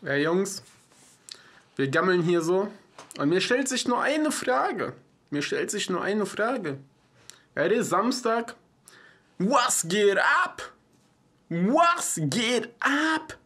Ja, Jungs, wir gammeln hier so und mir stellt sich nur eine Frage. Mir stellt sich nur eine Frage. Es ist Samstag. Was geht ab? Was geht ab?